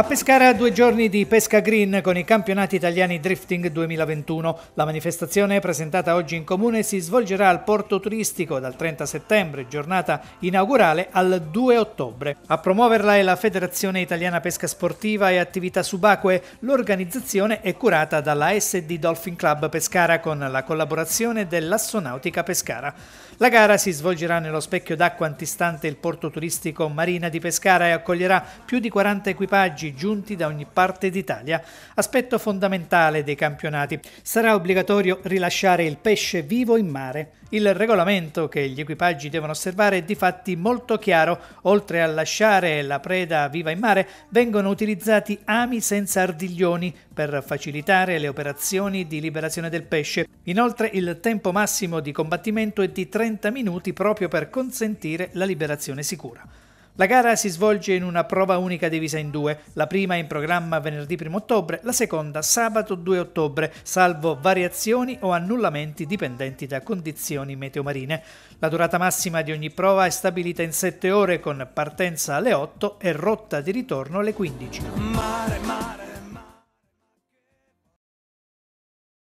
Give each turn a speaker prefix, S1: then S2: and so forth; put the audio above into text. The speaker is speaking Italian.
S1: A Pescara due giorni di pesca green con i campionati italiani Drifting 2021. La manifestazione presentata oggi in comune si svolgerà al porto turistico dal 30 settembre, giornata inaugurale al 2 ottobre. A promuoverla è la Federazione Italiana Pesca Sportiva e Attività Subacquee. L'organizzazione è curata dalla SD Dolphin Club Pescara con la collaborazione dell'Assonautica Pescara. La gara si svolgerà nello specchio d'acqua antistante il porto turistico Marina di Pescara e accoglierà più di 40 equipaggi calciatori giunti da ogni parte d'Italia, aspetto fondamentale dei campionati. Sarà obbligatorio rilasciare il pesce vivo in mare. Il regolamento che gli equipaggi devono osservare è di fatti molto chiaro. Oltre a lasciare la preda viva in mare, vengono utilizzati ami senza ardiglioni per facilitare le operazioni di liberazione del pesce. Inoltre il tempo massimo di combattimento è di 30 minuti proprio per consentire la liberazione sicura. La gara si svolge in una prova unica divisa in due, la prima in programma venerdì 1 ottobre, la seconda sabato 2 ottobre, salvo variazioni o annullamenti dipendenti da condizioni meteomarine. La durata massima di ogni prova è stabilita in 7 ore con partenza alle 8 e rotta di ritorno alle 15. Mare, mare,